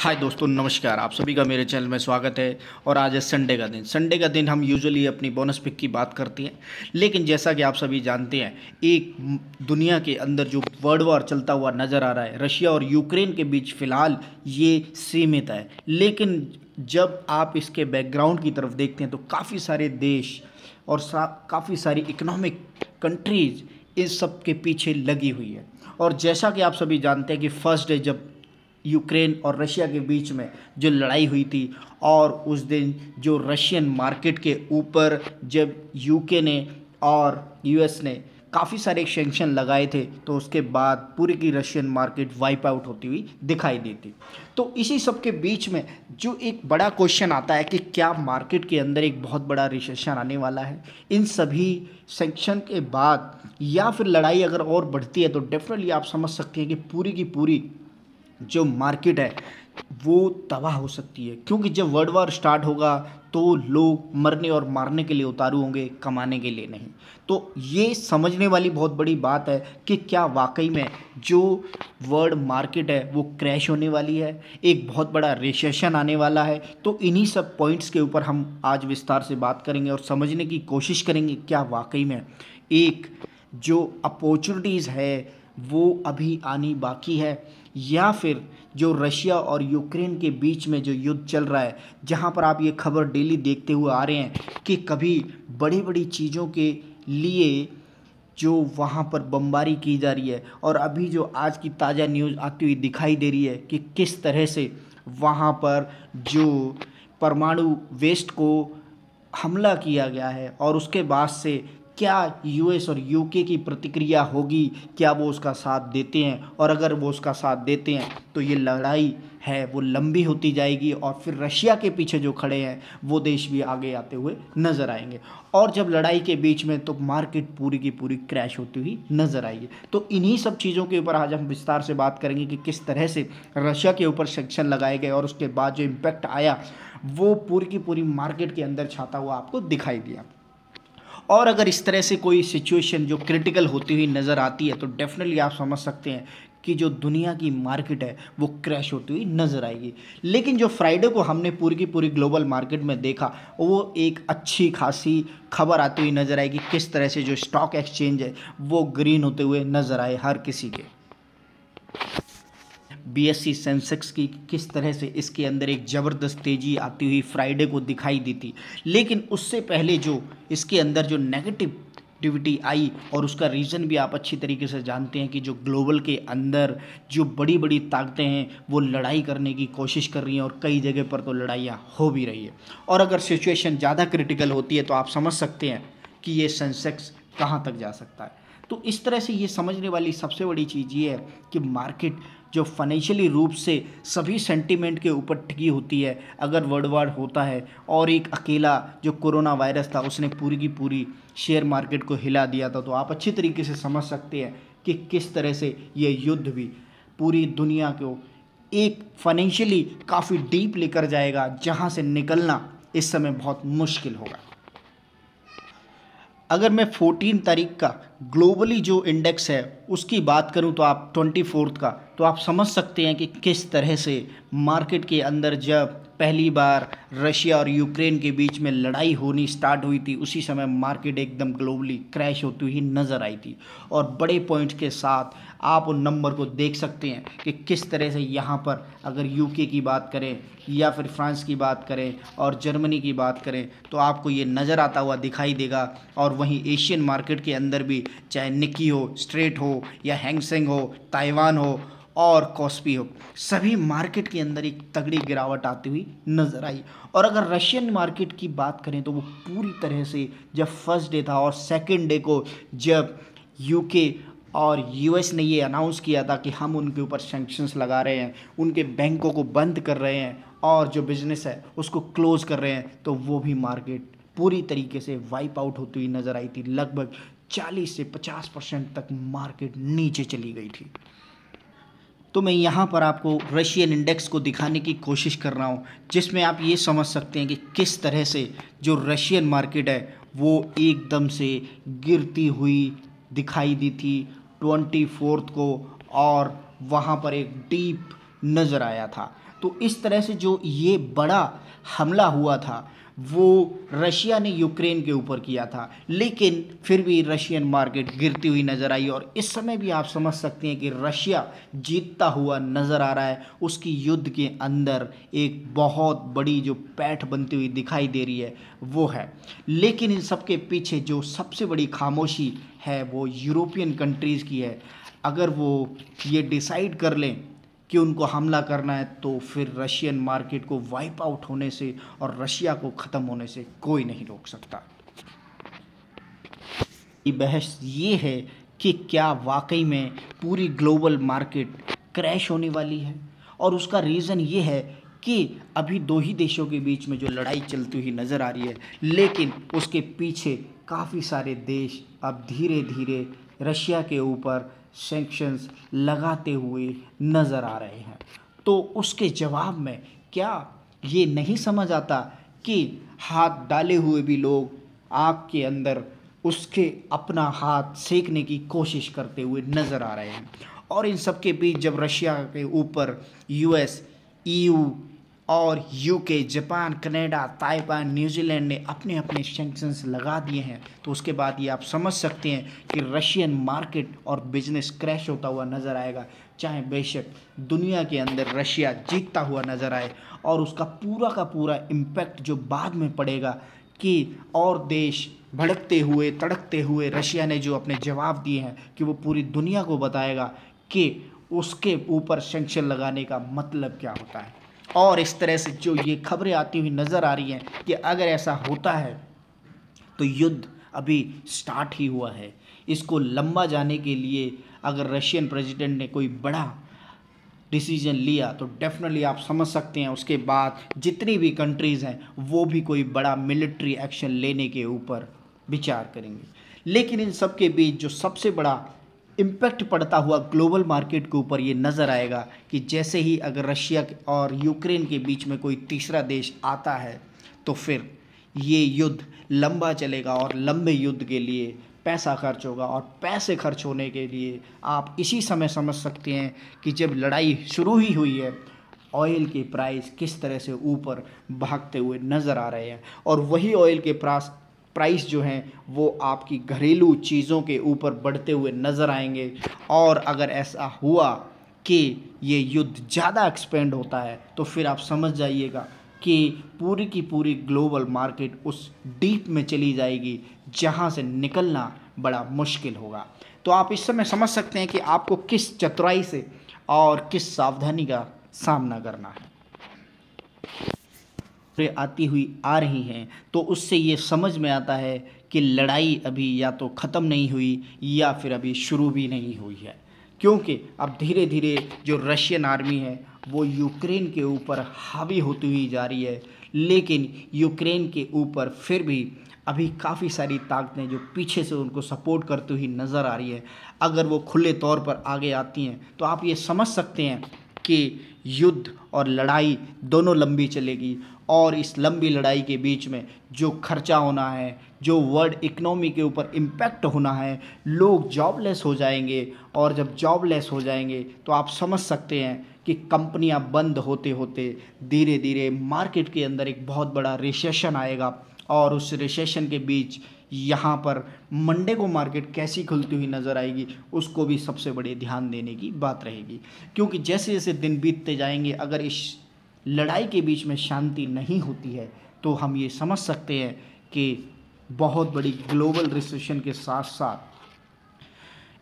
हाय दोस्तों नमस्कार आप सभी का मेरे चैनल में स्वागत है और आज है संडे का दिन संडे का दिन हम यूजुअली अपनी बोनस पिक की बात करते हैं लेकिन जैसा कि आप सभी जानते हैं एक दुनिया के अंदर जो वर्ल्ड वॉर चलता हुआ नज़र आ रहा है रशिया और यूक्रेन के बीच फ़िलहाल ये सीमित है लेकिन जब आप इसके बैकग्राउंड की तरफ देखते हैं तो काफ़ी सारे देश और सा, काफ़ी सारी इकनॉमिक कंट्रीज़ इस सब के पीछे लगी हुई है और जैसा कि आप सभी जानते हैं कि फर्स्ट डे जब यूक्रेन और रशिया के बीच में जो लड़ाई हुई थी और उस दिन जो रशियन मार्केट के ऊपर जब यूके ने और यूएस ने काफ़ी सारे सेंक्शन लगाए थे तो उसके बाद पूरी की रशियन मार्केट वाइप आउट होती हुई दिखाई देती तो इसी सब के बीच में जो एक बड़ा क्वेश्चन आता है कि क्या मार्केट के अंदर एक बहुत बड़ा रिसेशन आने वाला है इन सभी सेंक्शन के बाद या फिर लड़ाई अगर और बढ़ती है तो डेफिनेटली आप समझ सकते हैं कि पूरी की पूरी जो मार्केट है वो तबाह हो सकती है क्योंकि जब वर्ल्ड वार स्टार्ट होगा तो लोग मरने और मारने के लिए उतारू होंगे कमाने के लिए नहीं तो ये समझने वाली बहुत बड़ी बात है कि क्या वाकई में जो वर्ल्ड मार्केट है वो क्रैश होने वाली है एक बहुत बड़ा रिसेशन आने वाला है तो इन्हीं सब पॉइंट्स के ऊपर हम आज विस्तार से बात करेंगे और समझने की कोशिश करेंगे क्या वाकई में एक जो अपॉर्चुनिटीज़ है वो अभी आनी बाकी है या फिर जो रशिया और यूक्रेन के बीच में जो युद्ध चल रहा है जहाँ पर आप ये खबर डेली देखते हुए आ रहे हैं कि कभी बड़ी बड़ी चीज़ों के लिए जो वहाँ पर बमबारी की जा रही है और अभी जो आज की ताज़ा न्यूज़ आती हुई दिखाई दे रही है कि किस तरह से वहाँ पर जो परमाणु वेस्ट को हमला किया गया है और उसके बाद से क्या यूएस और यूके की प्रतिक्रिया होगी क्या वो उसका साथ देते हैं और अगर वो उसका साथ देते हैं तो ये लड़ाई है वो लंबी होती जाएगी और फिर रशिया के पीछे जो खड़े हैं वो देश भी आगे आते हुए नज़र आएंगे और जब लड़ाई के बीच में तो मार्केट पूरी की पूरी क्रैश होती हुई नज़र आएगी तो इन्हीं सब चीज़ों के ऊपर आज हम विस्तार से बात करेंगे कि किस तरह से रशिया के ऊपर सेक्शन लगाए गए और उसके बाद जो इम्पैक्ट आया वो पूरी की पूरी मार्केट के अंदर छाता हुआ आपको दिखाई दिया और अगर इस तरह से कोई सिचुएशन जो क्रिटिकल होती हुई नज़र आती है तो डेफिनेटली आप समझ सकते हैं कि जो दुनिया की मार्केट है वो क्रैश होती हुई नज़र आएगी लेकिन जो फ्राइडे को हमने पूरी की पूरी ग्लोबल मार्केट में देखा वो एक अच्छी खासी खबर आती हुई नज़र आएगी किस तरह से जो स्टॉक एक्सचेंज है वो ग्रीन होते हुए नज़र आए हर किसी के बीएससी सेंसेक्स की किस तरह से इसके अंदर एक ज़बरदस्त तेज़ी आती हुई फ्राइडे को दिखाई दी थी लेकिन उससे पहले जो इसके अंदर जो नेगेटिव एक्टिविटी आई और उसका रीज़न भी आप अच्छी तरीके से जानते हैं कि जो ग्लोबल के अंदर जो बड़ी बड़ी ताकतें हैं वो लड़ाई करने की कोशिश कर रही हैं और कई जगह पर तो लड़ाइयाँ हो भी रही है और अगर सिचुएशन ज़्यादा क्रिटिकल होती है तो आप समझ सकते हैं कि ये सेंसेक्स कहाँ तक जा सकता है तो इस तरह से ये समझने वाली सबसे बड़ी चीज़ ये है कि मार्केट जो फाइनेंशियली रूप से सभी सेंटिमेंट के ऊपर टिकी होती है अगर वर्ल्ड वार होता है और एक अकेला जो कोरोना वायरस था उसने पूरी की पूरी शेयर मार्केट को हिला दिया था तो आप अच्छी तरीके से समझ सकते हैं कि किस तरह से ये युद्ध भी पूरी दुनिया को एक फाइनेंशियली काफ़ी डीप लेकर जाएगा जहाँ से निकलना इस समय बहुत मुश्किल होगा अगर मैं 14 तारीख का ग्लोबली जो इंडेक्स है उसकी बात करूं तो आप ट्वेंटी फोर्थ का तो आप समझ सकते हैं कि किस तरह से मार्केट के अंदर जब पहली बार रशिया और यूक्रेन के बीच में लड़ाई होनी स्टार्ट हुई थी उसी समय मार्केट एकदम ग्लोबली क्रैश होती हुई नज़र आई थी और बड़े पॉइंट्स के साथ आप उन नंबर को देख सकते हैं कि किस तरह से यहाँ पर अगर यूके की बात करें या फिर फ्रांस की बात करें और जर्मनी की बात करें तो आपको ये नज़र आता हुआ दिखाई देगा और वहीं एशियन मार्केट के अंदर भी चाहे निक्की हो स्ट्रेट हो या हैंगसेंग हो ताइवान हो और कॉस्पी हो सभी मार्केट के अंदर एक तगड़ी गिरावट आती हुई नज़र आई और अगर रशियन मार्केट की बात करें तो वो पूरी तरह से जब फर्स्ट डे था और सेकेंड डे को जब यूके और यूएस ने ये अनाउंस किया था कि हम उनके ऊपर सेंक्शंस लगा रहे हैं उनके बैंकों को बंद कर रहे हैं और जो बिज़नेस है उसको क्लोज़ कर रहे हैं तो वो भी मार्केट पूरी तरीके से वाइप आउट होती हुई नज़र आई थी लगभग 40 से 50 परसेंट तक मार्केट नीचे चली गई थी तो मैं यहाँ पर आपको रशियन इंडेक्स को दिखाने की कोशिश कर रहा हूँ जिसमें आप ये समझ सकते हैं कि किस तरह से जो रशियन मार्केट है वो एकदम से गिरती हुई दिखाई दी थी ट्वेंटी फोर्थ को और वहाँ पर एक डीप नज़र आया था तो इस तरह से जो ये बड़ा हमला हुआ था वो रशिया ने यूक्रेन के ऊपर किया था लेकिन फिर भी रशियन मार्केट गिरती हुई नज़र आई और इस समय भी आप समझ सकते हैं कि रशिया जीतता हुआ नज़र आ रहा है उसकी युद्ध के अंदर एक बहुत बड़ी जो पैठ बनती हुई दिखाई दे रही है वो है लेकिन इन सब के पीछे जो सबसे बड़ी खामोशी है वो यूरोपियन कंट्रीज़ की है अगर वो ये डिसाइड कर लें कि उनको हमला करना है तो फिर रशियन मार्केट को वाइप आउट होने से और रशिया को ख़त्म होने से कोई नहीं रोक सकता बहस ये है कि क्या वाकई में पूरी ग्लोबल मार्केट क्रैश होने वाली है और उसका रीज़न ये है कि अभी दो ही देशों के बीच में जो लड़ाई चलती हुई नज़र आ रही है लेकिन उसके पीछे काफ़ी सारे देश अब धीरे धीरे रशिया के ऊपर सेंक्शंस लगाते हुए नज़र आ रहे हैं तो उसके जवाब में क्या ये नहीं समझ आता कि हाथ डाले हुए भी लोग आग के अंदर उसके अपना हाथ सेकने की कोशिश करते हुए नज़र आ रहे हैं और इन सब के बीच जब रशिया के ऊपर यूएस ईयू और UK Japan Canada Taiwan New Zealand ने अपने अपने सेंक्शंस लगा दिए हैं तो उसके बाद ये आप समझ सकते हैं कि रशियन मार्केट और बिजनेस क्रैश होता हुआ नज़र आएगा चाहे बेशक दुनिया के अंदर रशिया जीतता हुआ नज़र आए और उसका पूरा का पूरा इम्पैक्ट जो बाद में पड़ेगा कि और देश भड़कते हुए तड़कते हुए रशिया ने जो अपने जवाब दिए हैं कि वो पूरी दुनिया को बताएगा कि उसके ऊपर सेंक्शन लगाने का मतलब क्या होता है और इस तरह से जो ये खबरें आती हुई नज़र आ रही हैं कि अगर ऐसा होता है तो युद्ध अभी स्टार्ट ही हुआ है इसको लंबा जाने के लिए अगर रशियन प्रेसिडेंट ने कोई बड़ा डिसीजन लिया तो डेफिनेटली आप समझ सकते हैं उसके बाद जितनी भी कंट्रीज़ हैं वो भी कोई बड़ा मिलिट्री एक्शन लेने के ऊपर विचार करेंगे लेकिन इन सब के बीच जो सबसे बड़ा इम्पैक्ट पड़ता हुआ ग्लोबल मार्केट के ऊपर ये नज़र आएगा कि जैसे ही अगर रशिया और यूक्रेन के बीच में कोई तीसरा देश आता है तो फिर ये युद्ध लंबा चलेगा और लंबे युद्ध के लिए पैसा खर्च होगा और पैसे खर्च होने के लिए आप इसी समय समझ सकते हैं कि जब लड़ाई शुरू ही हुई है ऑयल के प्राइस किस तरह से ऊपर भागते हुए नज़र आ रहे हैं और वही ऑयल के प्राइस प्राइस जो हैं वो आपकी घरेलू चीज़ों के ऊपर बढ़ते हुए नज़र आएंगे और अगर ऐसा हुआ कि ये युद्ध ज़्यादा एक्सपेंड होता है तो फिर आप समझ जाइएगा कि पूरी की पूरी ग्लोबल मार्केट उस डीप में चली जाएगी जहाँ से निकलना बड़ा मुश्किल होगा तो आप इस समय समझ सकते हैं कि आपको किस चतुराई से और किस सावधानी का सामना करना है आती हुई आ रही हैं तो उससे ये समझ में आता है कि लड़ाई अभी या तो ख़त्म नहीं हुई या फिर अभी शुरू भी नहीं हुई है क्योंकि अब धीरे धीरे जो रशियन आर्मी है वो यूक्रेन के ऊपर हावी होती हुई जा रही है लेकिन यूक्रेन के ऊपर फिर भी अभी काफ़ी सारी ताकतें जो पीछे से उनको सपोर्ट करती हुई नज़र आ रही है अगर वो खुले तौर पर आगे आती हैं तो आप ये समझ सकते हैं कि युद्ध और लड़ाई दोनों लंबी चलेगी और इस लंबी लड़ाई के बीच में जो खर्चा होना है जो वर्ल्ड इकनॉमी के ऊपर इम्पैक्ट होना है लोग जॉबलेस हो जाएंगे और जब जॉबलेस हो जाएंगे तो आप समझ सकते हैं कि कंपनियां बंद होते होते धीरे धीरे मार्केट के अंदर एक बहुत बड़ा रिसेशन आएगा और उस रिसेशन के बीच यहाँ पर मंडे को मार्केट कैसी खुलती हुई नज़र आएगी उसको भी सबसे बड़े ध्यान देने की बात रहेगी क्योंकि जैसे जैसे दिन बीतते जाएंगे अगर इस लड़ाई के बीच में शांति नहीं होती है तो हम ये समझ सकते हैं कि बहुत बड़ी ग्लोबल रिसेशन के साथ साथ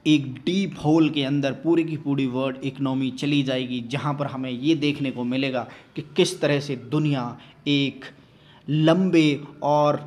एक डीप होल के अंदर पूरी की पूरी वर्ल्ड इकनॉमी चली जाएगी जहाँ पर हमें ये देखने को मिलेगा कि किस तरह से दुनिया एक लंबे और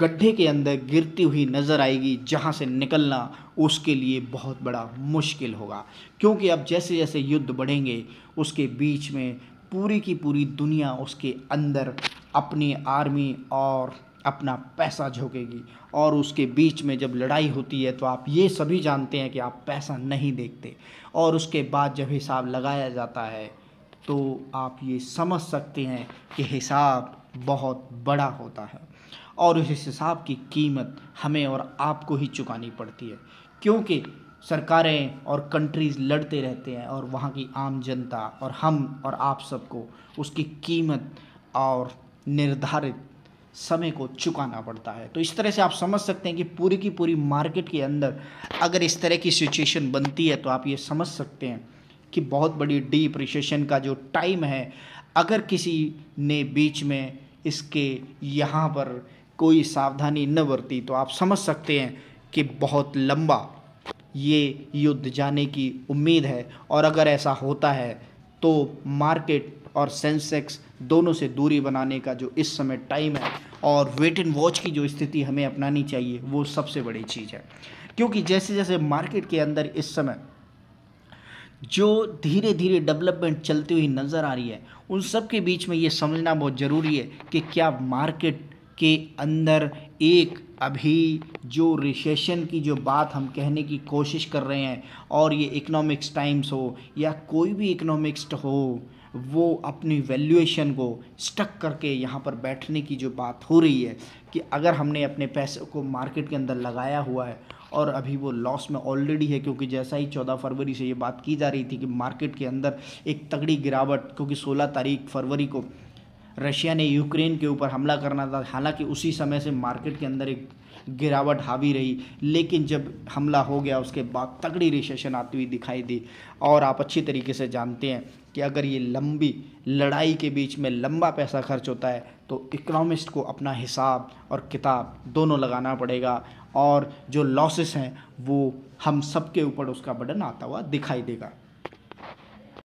गड्ढे के अंदर गिरती हुई नज़र आएगी जहाँ से निकलना उसके लिए बहुत बड़ा मुश्किल होगा क्योंकि अब जैसे जैसे युद्ध बढ़ेंगे उसके बीच में पूरी की पूरी दुनिया उसके अंदर अपनी आर्मी और अपना पैसा झोंकेगी और उसके बीच में जब लड़ाई होती है तो आप ये सभी जानते हैं कि आप पैसा नहीं देखते और उसके बाद जब हिसाब लगाया जाता है तो आप ये समझ सकते हैं कि हिसाब बहुत बड़ा होता है और उस हिसाब की कीमत हमें और आपको ही चुकानी पड़ती है क्योंकि सरकारें और कंट्रीज़ लड़ते रहते हैं और वहाँ की आम जनता और हम और आप सबको उसकी कीमत और निर्धारित समय को चुकाना पड़ता है तो इस तरह से आप समझ सकते हैं कि पूरी की पूरी मार्केट के अंदर अगर इस तरह की सिचुएशन बनती है तो आप ये समझ सकते हैं कि बहुत बड़ी डिप्रिशिएशन का जो टाइम है अगर किसी ने बीच में इसके यहाँ पर कोई सावधानी न बरती तो आप समझ सकते हैं कि बहुत लंबा ये युद्ध जाने की उम्मीद है और अगर ऐसा होता है तो मार्केट और सेंसेक्स दोनों से दूरी बनाने का जो इस समय टाइम है और वेट एंड वॉच की जो स्थिति हमें अपनानी चाहिए वो सबसे बड़ी चीज़ है क्योंकि जैसे जैसे मार्केट के अंदर इस समय जो धीरे धीरे डेवलपमेंट चलती हुई नज़र आ रही है उन सब के बीच में ये समझना बहुत ज़रूरी है कि क्या मार्केट के अंदर एक अभी जो रिसेशन की जो बात हम कहने की कोशिश कर रहे हैं और ये इकोनॉमिक्स टाइम्स हो या कोई भी इकोनॉमिक्स हो वो अपनी वैल्यूएशन को स्टक करके यहाँ पर बैठने की जो बात हो रही है कि अगर हमने अपने पैसे को मार्केट के अंदर लगाया हुआ है और अभी वो लॉस में ऑलरेडी है क्योंकि जैसा ही चौदह फरवरी से ये बात की जा रही थी कि मार्केट के अंदर एक तगड़ी गिरावट क्योंकि सोलह तारीख फरवरी को रशिया ने यूक्रेन के ऊपर हमला करना था हालांकि उसी समय से मार्केट के अंदर एक गिरावट हावी रही लेकिन जब हमला हो गया उसके बाद तगड़ी रिसेशन आती हुई दिखाई दी और आप अच्छी तरीके से जानते हैं कि अगर ये लंबी लड़ाई के बीच में लंबा पैसा खर्च होता है तो इकोनॉमिस्ट को अपना हिसाब और किताब दोनों लगाना पड़ेगा और जो लॉसेस हैं वो हम सबके ऊपर उसका बर्डन आता हुआ दिखाई देगा